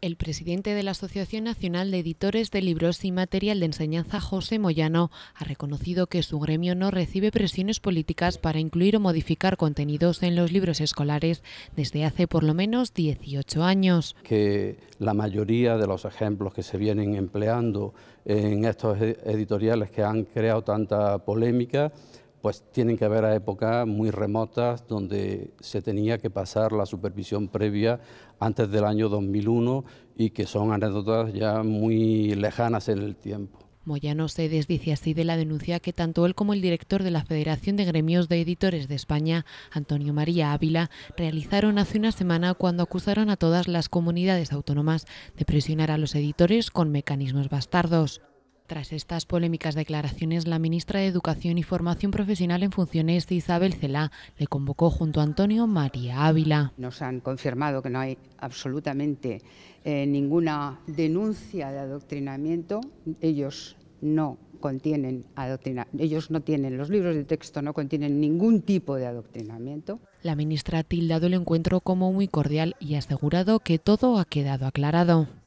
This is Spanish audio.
El presidente de la Asociación Nacional de Editores de Libros y Material de Enseñanza, José Moyano, ha reconocido que su gremio no recibe presiones políticas para incluir o modificar contenidos en los libros escolares desde hace por lo menos 18 años. Que la mayoría de los ejemplos que se vienen empleando en estos e-, editoriales que han creado tanta polémica pues tienen que haber a épocas muy remotas donde se tenía que pasar la supervisión previa antes del año 2001 y que son anécdotas ya muy lejanas en el tiempo. Moyano se desdice así de la denuncia que tanto él como el director de la Federación de Gremios de Editores de España, Antonio María Ávila, realizaron hace una semana cuando acusaron a todas las comunidades autónomas de presionar a los editores con mecanismos bastardos. Tras estas polémicas declaraciones, la ministra de Educación y Formación Profesional en funciones, Isabel Celá, le convocó junto a Antonio María Ávila. Nos han confirmado que no hay absolutamente eh, ninguna denuncia de adoctrinamiento. Ellos no contienen adoctrinamiento. Ellos no tienen, los libros de texto no contienen ningún tipo de adoctrinamiento. La ministra ha tildado el encuentro como muy cordial y ha asegurado que todo ha quedado aclarado.